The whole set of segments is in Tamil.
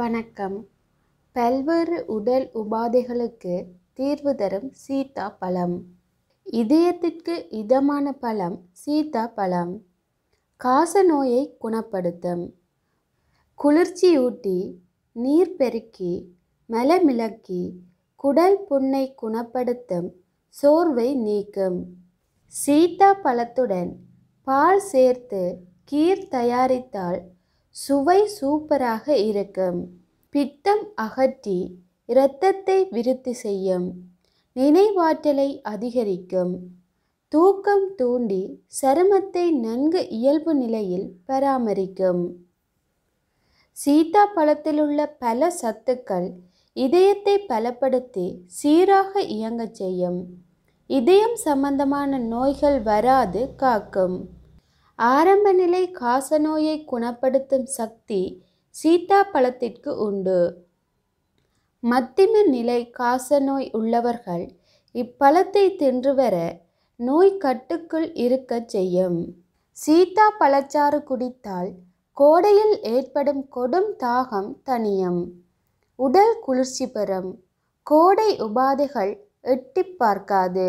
வணக்கம் பல்வேறு உடல் உபாதைகளுக்கு தீர்வு தரும் சீதா பழம் இதயத்திற்கு இதமான பழம் சீதா பழம் காச நோயை குணப்படுத்தும் குளிர்ச்சியூட்டி நீர் பெருக்கி மலமிளக்கி குடல் புண்ணை குணப்படுத்தும் சோர்வை நீக்கும் சீதா பழத்துடன் பால் சேர்த்து கீர் தயாரித்தால் சுவை சூப்பராக இருக்கும் பித்தம் அகற்றி இரத்தத்தை விருத்தி செய்யும் நினைவாற்றலை அதிகரிக்கும் தூக்கம் தூண்டி சருமத்தை நன்கு இயல்பு நிலையில் பராமரிக்கும் சீதா பழத்திலுள்ள பல சத்துக்கள் இதயத்தை பலப்படுத்தி சீராக இயங்கச் செய்யும் இதயம் சம்பந்தமான நோய்கள் வராது காக்கும் ஆரம்ப நிலை காசநோயை குணப்படுத்தும் சக்தி சீதா பழத்திற்கு உண்டு மத்திம நிலை காசநோய் உள்ளவர்கள் இப்பழத்தை தின்று வர நோய் கட்டுக்குள் இருக்கச் செய்யும் சீதா பழச்சாறு குடித்தால் கோடையில் ஏற்படும் கொடும் தாகம் தனியம் உடல் குளிர்ச்சி பெறும் கோடை உபாதைகள் எட்டி பார்க்காது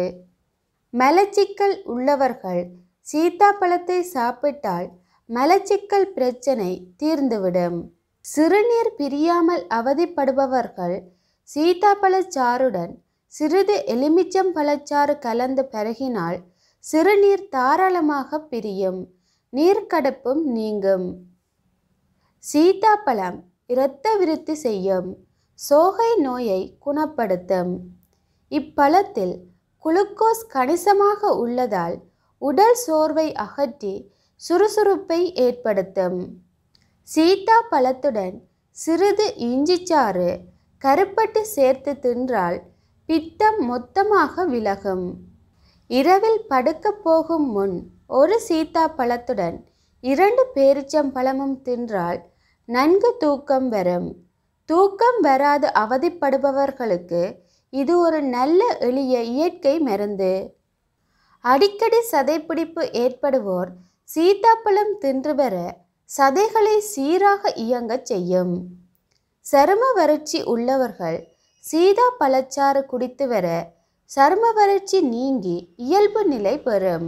மலச்சிக்கல் உள்ளவர்கள் சீத்தாப்பழத்தை சாப்பிட்டால் மலச்சிக்கல் பிரச்சனை தீர்ந்துவிடும் சிறுநீர் பிரியாமல் அவதிப்படுபவர்கள் சீத்தாப்பழச்சாறுடன் சிறிது எலுமிச்சம் பழச்சாறு கலந்து பருகினால் சிறுநீர் தாராளமாக பிரியும் நீர்க்கடுப்பும் நீங்கும் சீத்தாப்பழம் இரத்த விருத்தி செய்யும் சோகை நோயை குணப்படுத்தும் இப்பழத்தில் குளுக்கோஸ் கணிசமாக உள்ளதால் உடல் சோர்வை அகற்றி சுறுசுறுப்பை ஏற்படுத்தும் சீத்தா பழத்துடன் சிறிது இஞ்சிச்சாறு கருப்பட்டு சேர்த்து தின்றால் பித்தம் மொத்தமாக விலகும் இரவில் படுக்கப் போகும் முன் ஒரு சீத்தா பழத்துடன் இரண்டு பேரிச்சம்பழமும் தின்றால் நன்கு தூக்கம் வரும் தூக்கம் வராது அவதிப்படுபவர்களுக்கு இது ஒரு நல்ல எளிய இயற்கை மருந்து அடிக்கடி சதைப்பிடிப்பு ஏற்படுவோர் சீத்தாப்பழம் தின்று சதைகளை சீராக இயங்கச் செய்யும் சரும வறட்சி உள்ளவர்கள் சீதா பழச்சாறு குடித்து வர சரும வறட்சி நீங்கி இயல்பு நிலை பெறும்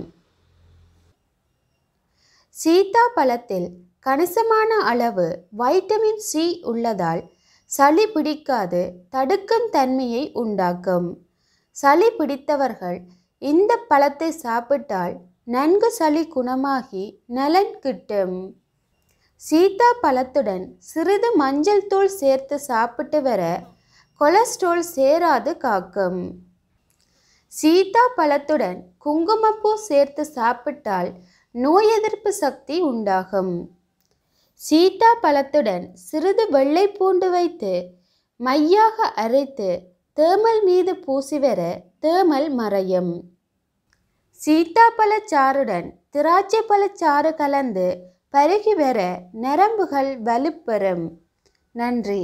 சீதா பழத்தில் கணிசமான அளவு வைட்டமின் சி உள்ளதால் சளி பிடிக்காது தடுக்கும் தன்மையை உண்டாக்கும் சளி பிடித்தவர்கள் இந்த பழத்தை சாப்பிட்டால் நன்கு சளி குணமாகி நலன் கிட்டும் சீதா பழத்துடன் சிறிது மஞ்சள் தூள் சேர்த்து சாப்பிட்டு வர கொலஸ்ட்ரால் சேராது காக்கும் சீதா பழத்துடன் குங்குமப்பூ சேர்த்து சாப்பிட்டால் நோய் எதிர்ப்பு சக்தி உண்டாகும் சீதா பழத்துடன் சிறிது வெள்ளை பூண்டு வைத்து மையாக அரைத்து தேமல் மீது பூசிவர தேமல் மறையும் சீத்தாப்பழச்சாறுடன் திராட்சை பழச்சாறு கலந்து பருகி வர நரம்புகள் வலுப்பெறும் நன்றி